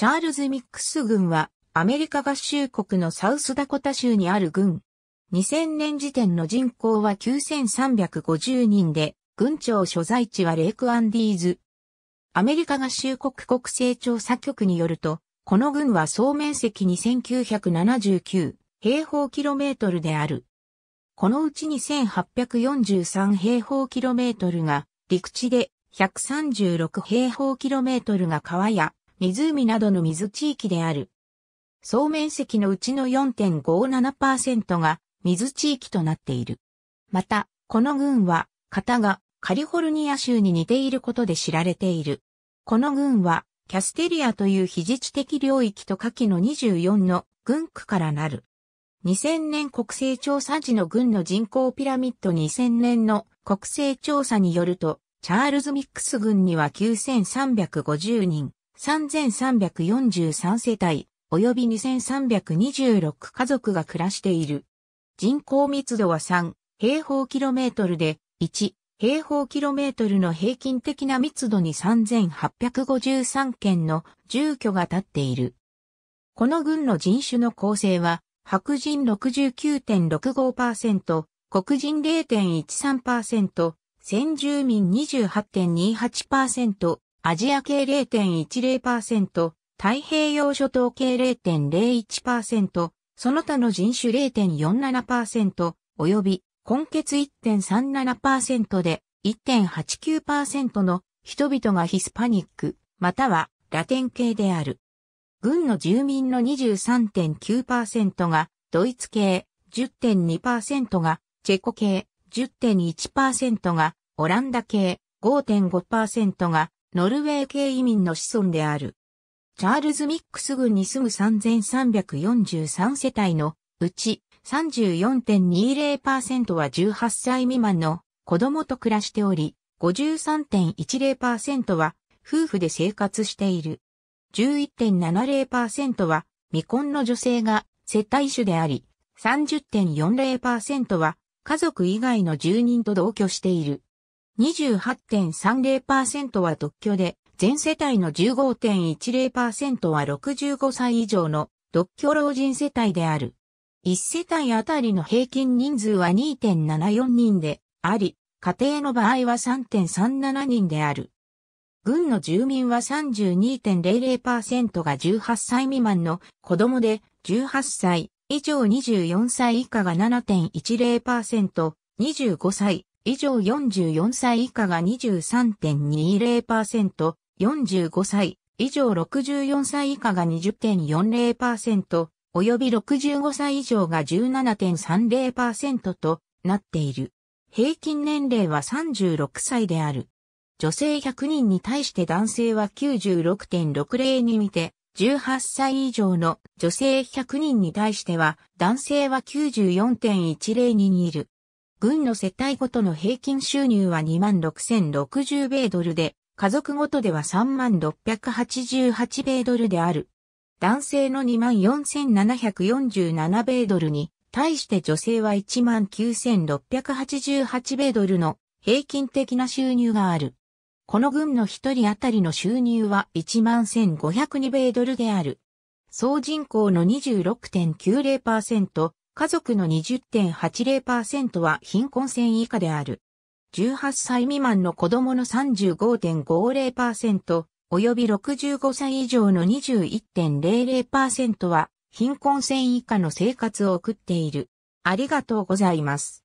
チャールズ・ミックス軍はアメリカ合衆国のサウスダコタ州にある軍。2000年時点の人口は9350人で、軍庁所在地はレイクアンディーズ。アメリカ合衆国国勢調査局によると、この軍は総面積2979平方キロメートルである。このうち2843平方キロメートルが陸地で136平方キロメートルが川や湖などの水地域である。総面積のうちの4.57%が水地域となっている。また、この軍は、型がカリフォルニア州に似ていることで知られている。この軍は、キャステリアという非自治的領域と下記の24の軍区からなる。2000年国勢調査時の軍の人口ピラミッド2000年の国勢調査によると、チャールズミックス軍には9350人、3343世帯、及び2326家族が暮らしている。人口密度は3平方キロメートルで、1平方キロメートルの平均的な密度に3853件の住居が建っている。この軍の人種の構成は、白人69.65%、黒人0.13%、先住民28.28%、アジア系0.10%、太平洋諸島系0.01%、その他の人種0.47%、及び、根血1.37%で1.89%の人々がヒスパニック、またはラテン系である。軍の住民の23.9%がドイツ系、10.2%がチェコ系、10.1%がオランダ系、5.5%がノルウェー系移民の子孫である。チャールズ・ミックス郡に住む3343世帯のうち34.20%は18歳未満の子供と暮らしており、53.10%は夫婦で生活している。11.70%は未婚の女性が接待主であり、30.40%は家族以外の住人と同居している。28.30%は独居で、全世帯の15.10%は65歳以上の独居老人世帯である。1世帯あたりの平均人数は2.74人であり、家庭の場合は3.37人である。軍の住民は32.00%が18歳未満の子供で、18歳以上24歳以下が7.10%、25歳以上44歳以下が23.20%、45歳以上64歳以下が20.40%、及び65歳以上が17.30%となっている。平均年齢は36歳である。女性100人に対して男性は96.60に見て、18歳以上の女性100人に対しては男性は94.10人にいる。軍の世帯ごとの平均収入は26,060米ドルで、家族ごとでは3688米ドルである。男性の24,747米ドルに、対して女性は19,688米ドルの平均的な収入がある。この軍の一人当たりの収入は11,502米ドルである。総人口の26.90%、家族の20.80%は貧困線以下である。18歳未満の子供の35.50%、及び65歳以上の21.00%は貧困線以下の生活を送っている。ありがとうございます。